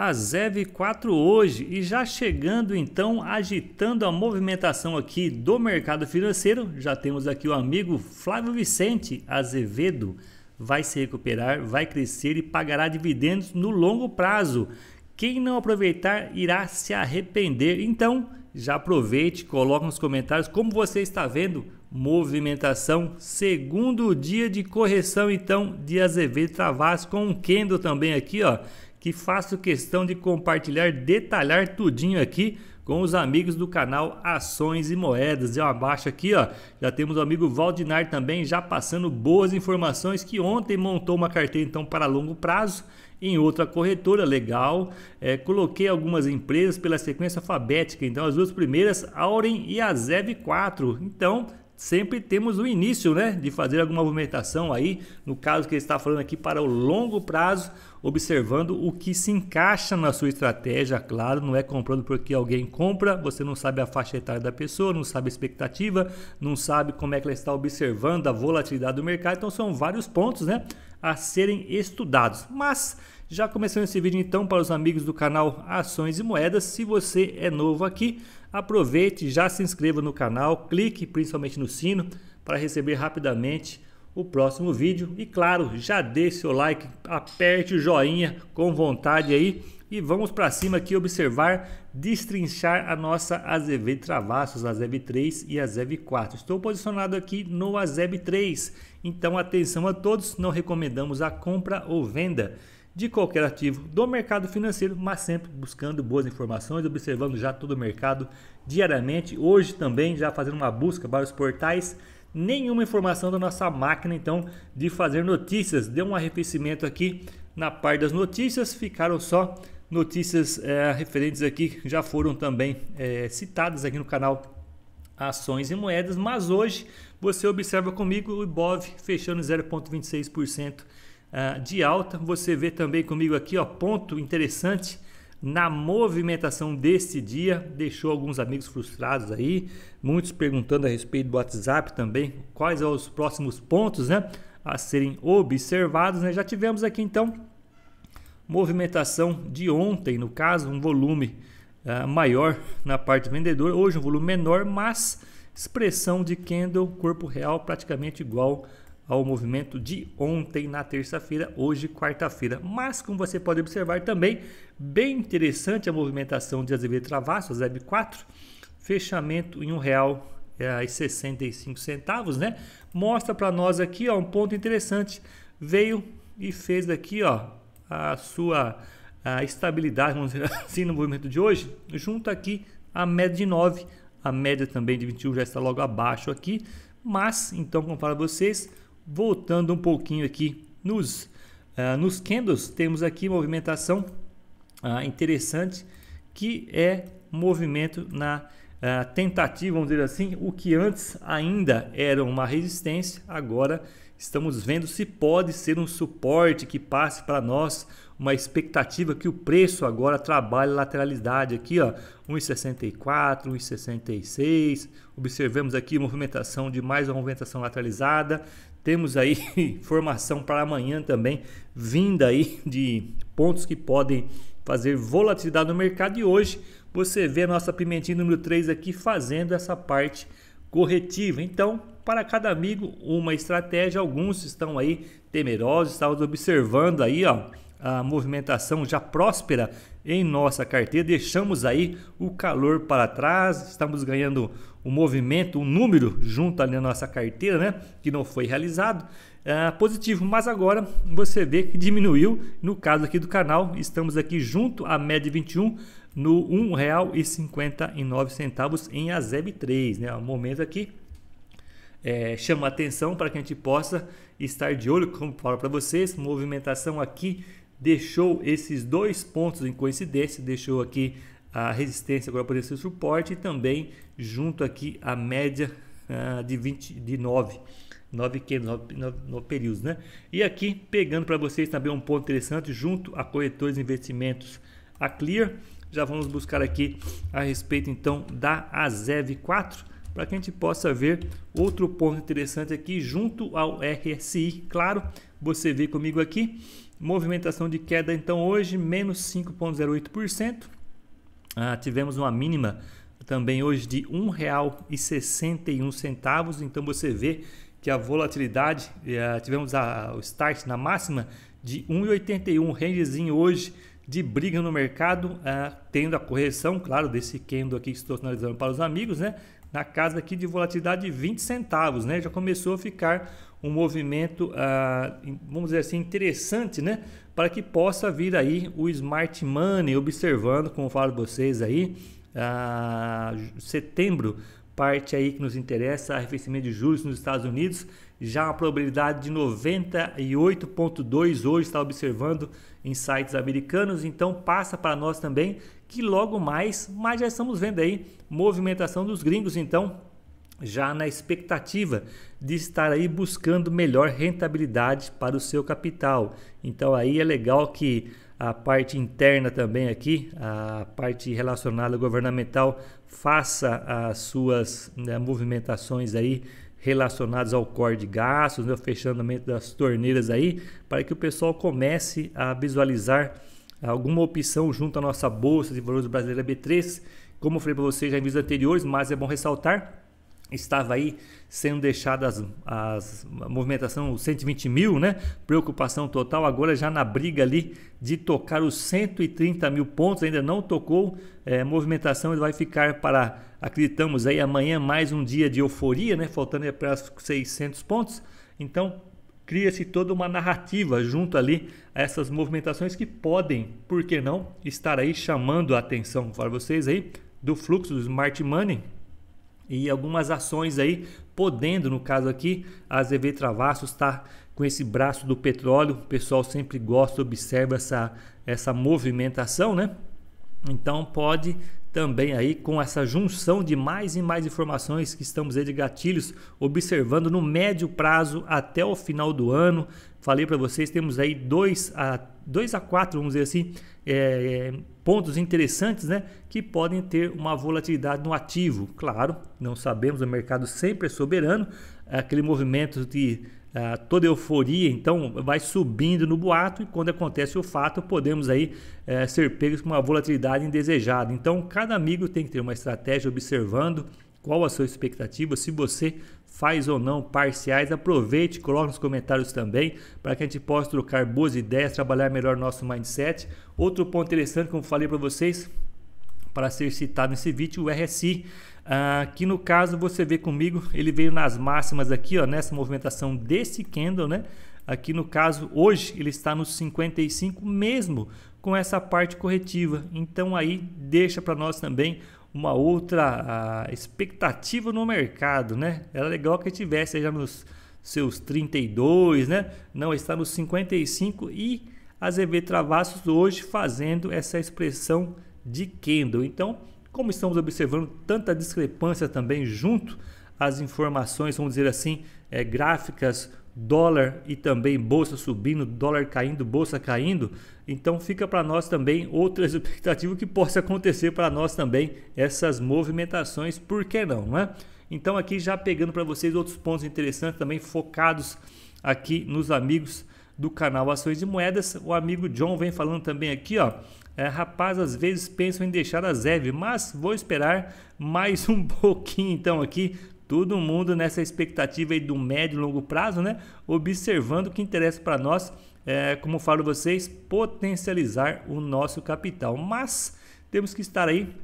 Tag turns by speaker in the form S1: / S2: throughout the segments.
S1: a zev 4 hoje e já chegando então agitando a movimentação aqui do mercado financeiro, já temos aqui o amigo Flávio Vicente Azevedo, vai se recuperar, vai crescer e pagará dividendos no longo prazo. Quem não aproveitar irá se arrepender. Então, já aproveite, coloque nos comentários como você está vendo movimentação, segundo dia de correção então de Azevedo Travas com o Kendo também aqui, ó que faço questão de compartilhar, detalhar tudinho aqui com os amigos do canal Ações e Moedas. Eu abaixo aqui, ó, já temos o amigo Valdinar também já passando boas informações que ontem montou uma carteira então para longo prazo em outra corretora, legal. É, coloquei algumas empresas pela sequência alfabética, então as duas primeiras, Auren e a Zev 4. Então, sempre temos o início, né, de fazer alguma movimentação aí, no caso que ele está falando aqui para o longo prazo, observando o que se encaixa na sua estratégia, claro, não é comprando porque alguém compra, você não sabe a faixa etária da pessoa, não sabe a expectativa, não sabe como é que ela está observando a volatilidade do mercado, então são vários pontos, né, a serem estudados. Mas já começando esse vídeo então para os amigos do canal Ações e Moedas, se você é novo aqui, aproveite, já se inscreva no canal, clique principalmente no sino para receber rapidamente o próximo vídeo e claro, já dê seu like, aperte o joinha com vontade aí e vamos para cima aqui observar, destrinchar a nossa Azev Travassos, Azev 3 e Azev 4. Estou posicionado aqui no Azev 3, então atenção a todos, não recomendamos a compra ou venda de qualquer ativo do mercado financeiro, mas sempre buscando boas informações, observando já todo o mercado diariamente. Hoje também já fazendo uma busca para os portais nenhuma informação da nossa máquina então de fazer notícias. Deu um arrefecimento aqui na parte das notícias, ficaram só notícias é, referentes aqui já foram também é, citadas aqui no canal Ações e Moedas, mas hoje você observa comigo o IBOV fechando 0,26% ah, de alta. Você vê também comigo aqui, ó, ponto interessante na movimentação desse dia, deixou alguns amigos frustrados aí, muitos perguntando a respeito do WhatsApp também, quais são os próximos pontos, né, a serem observados, né? Já tivemos aqui então movimentação de ontem, no caso, um volume uh, maior na parte vendedora, hoje um volume menor, mas expressão de candle corpo real praticamente igual ao movimento de ontem na terça-feira, hoje quarta-feira. Mas como você pode observar também, bem interessante a movimentação de Azevedo Travasso, ZEB 4, fechamento em um real é, e 65 centavos, né? Mostra para nós aqui, ó, um ponto interessante. Veio e fez aqui, ó, a sua a estabilidade, vamos dizer assim, no movimento de hoje, junto aqui a média de 9, a média também de 21 já está logo abaixo aqui, mas então, como falo para vocês, Voltando um pouquinho aqui nos, uh, nos candles, temos aqui movimentação uh, interessante, que é movimento na uh, tentativa, vamos dizer assim, o que antes ainda era uma resistência, agora estamos vendo se pode ser um suporte que passe para nós uma expectativa que o preço agora trabalhe lateralidade aqui, ó, 1,64, 1,66. Observamos aqui movimentação de mais uma movimentação lateralizada temos aí formação para amanhã também, vinda aí de pontos que podem fazer volatilidade no mercado. E hoje você vê a nossa pimentinha número 3 aqui fazendo essa parte corretiva. Então, para cada amigo, uma estratégia. Alguns estão aí temerosos, estavam observando aí, ó, a movimentação já próspera em nossa carteira. Deixamos aí o calor para trás, estamos ganhando um movimento, um número junto ali na nossa carteira, né? Que não foi realizado. É positivo, mas agora você vê que diminuiu. No caso aqui do canal, estamos aqui junto à média 21 no R$ 1,59 em Azeb 3, né? Um momento aqui é, chama atenção para que a gente possa estar de olho, como falo para vocês, movimentação aqui deixou esses dois pontos em coincidência, deixou aqui a resistência agora poderia ser suporte e também junto aqui a média ah, de 20 de 9 9 que 9, 9, 9 períodos, né? E aqui pegando para vocês também um ponto interessante junto a corretores de investimentos a Clear, já vamos buscar aqui a respeito então da Azev 4 para que a gente possa ver outro ponto interessante aqui junto ao RSI. Claro, você vê comigo aqui, movimentação de queda então hoje menos 5.08%. Ah, tivemos uma mínima também hoje de R$ 1,61. Então você vê que a volatilidade, eh, tivemos a, o start na máxima de 1,81, rangezinho hoje de briga no mercado, ah, tendo a correção, claro, desse candle aqui que estou sinalizando para os amigos, né? na casa aqui de volatilidade de 20 centavos, né? Já começou a ficar um movimento, ah, vamos dizer assim, interessante, né? Para que possa vir aí o smart money, observando, como falo vocês aí, ah, setembro, parte aí que nos interessa, arrefecimento de juros nos Estados Unidos, já uma probabilidade de 98,2 hoje está observando em sites americanos, então passa para nós também que logo mais, mas já estamos vendo aí movimentação dos gringos, então já na expectativa de estar aí buscando melhor rentabilidade para o seu capital. Então aí é legal que a parte interna também aqui, a parte relacionada governamental, faça as suas né, movimentações aí relacionadas ao corte de gastos, né, o fechamento das torneiras aí, para que o pessoal comece a visualizar alguma opção junto à nossa bolsa de valores brasileira B3, como eu falei para vocês já em vídeos anteriores, mas é bom ressaltar, estava aí sendo deixada as, as a movimentação 120 mil, né? Preocupação total. Agora já na briga ali de tocar os 130 mil pontos, ainda não tocou. É, movimentação vai ficar para, acreditamos aí amanhã mais um dia de euforia, né? Faltando para 600 pontos. Então cria-se toda uma narrativa junto ali a essas movimentações que podem, por que não, estar aí chamando a atenção para vocês aí do fluxo do smart money e algumas ações aí podendo, no caso aqui, a ZV Travassos está com esse braço do petróleo, o pessoal sempre gosta, observa essa, essa movimentação, né? Então pode também aí com essa junção de mais e mais informações que estamos aí de gatilhos observando no médio prazo até o final do ano. Falei para vocês, temos aí dois a, dois a quatro, vamos dizer assim, é, pontos interessantes né, que podem ter uma volatilidade no ativo. Claro, não sabemos, o mercado sempre é soberano, aquele movimento de ah, toda euforia, então, vai subindo no boato e quando acontece o fato, podemos aí eh, ser pegos com uma volatilidade indesejada. Então, cada amigo tem que ter uma estratégia observando qual a sua expectativa, se você faz ou não parciais, aproveite, coloque nos comentários também para que a gente possa trocar boas ideias, trabalhar melhor nosso mindset. Outro ponto interessante, como falei para vocês, para ser citado nesse vídeo, o RSI. Aqui ah, no caso você vê comigo, ele veio nas máximas aqui, ó, nessa movimentação desse candle, né? Aqui no caso, hoje ele está nos 55 mesmo com essa parte corretiva. Então aí deixa para nós também uma outra a, ah, expectativa no mercado, né? Era legal que tivesse já nos seus 32, né? Não está nos 55 e a ZV Travassos hoje fazendo essa expressão de candle. Então, como estamos observando tanta discrepância também junto às informações, vamos dizer assim, é, gráficas, dólar e também bolsa subindo, dólar caindo, bolsa caindo, então fica para nós também outra expectativa que possa acontecer para nós também essas movimentações, por que não, né Então aqui já pegando para vocês outros pontos interessantes também focados aqui nos amigos do canal Ações e Moedas. O amigo John vem falando também aqui, ó. É, rapaz, às vezes pensam em deixar a ZEV, mas vou esperar mais um pouquinho então aqui. Todo mundo nessa expectativa aí do médio e longo prazo, né? Observando o que interessa para nós, é, como falo vocês, potencializar o nosso capital. Mas temos que estar aí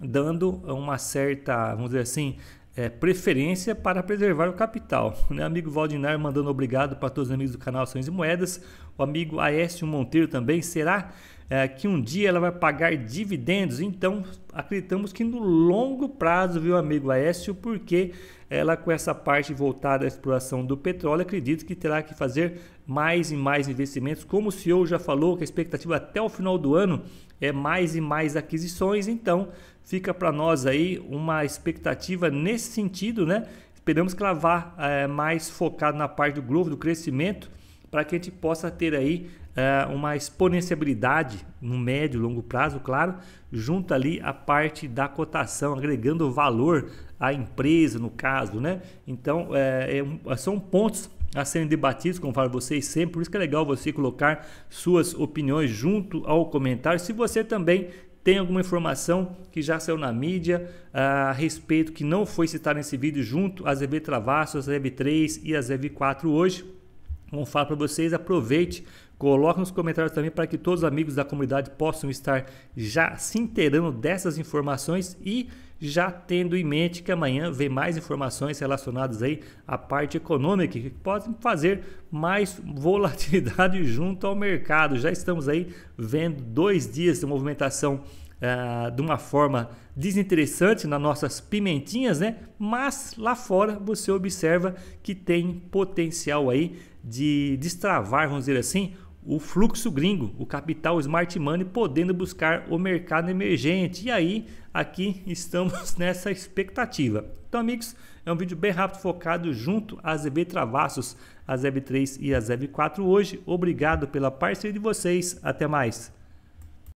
S1: dando uma certa, vamos dizer assim, é, preferência para preservar o capital. Né? Amigo Valdinar mandando obrigado para todos os amigos do canal Ações e Moedas. O amigo Aécio Monteiro também. Será é, que um dia ela vai pagar dividendos. Então, acreditamos que no longo prazo, viu, amigo Aécio, porque ela com essa parte voltada à exploração do petróleo, acredito que terá que fazer mais e mais investimentos. Como o senhor já falou, que a expectativa até o final do ano é mais e mais aquisições, então fica para nós aí uma expectativa nesse sentido, né? Esperamos que ela vá é, mais focada na parte do globo do crescimento, para que a gente possa ter aí é, uma exponenciabilidade no médio e longo prazo, claro, junto ali a parte da cotação, agregando valor à empresa, no caso, né? Então, é, é, são pontos a serem debatidos, como falo vocês sempre, por isso que é legal você colocar suas opiniões junto ao comentário. Se você também tem alguma informação que já saiu na mídia ah, a respeito que não foi citada nesse vídeo junto às EV Travassos, às EV3 e às EV4 hoje. Como falo para vocês, aproveite, Coloque nos comentários também para que todos os amigos da comunidade possam estar já se inteirando dessas informações e já tendo em mente que amanhã vem mais informações relacionadas aí à parte econômica que podem fazer mais volatilidade junto ao mercado. Já estamos aí vendo dois dias de movimentação Uh, de uma forma desinteressante nas nossas pimentinhas, né? Mas lá fora você observa que tem potencial aí de destravar, vamos dizer assim, o fluxo gringo, o capital smart money podendo buscar o mercado emergente. E aí, aqui estamos nessa expectativa. Então, amigos, é um vídeo bem rápido focado junto às EV Travassos, às EV 3 e às EV 4 hoje. Obrigado pela parceria de vocês. Até mais.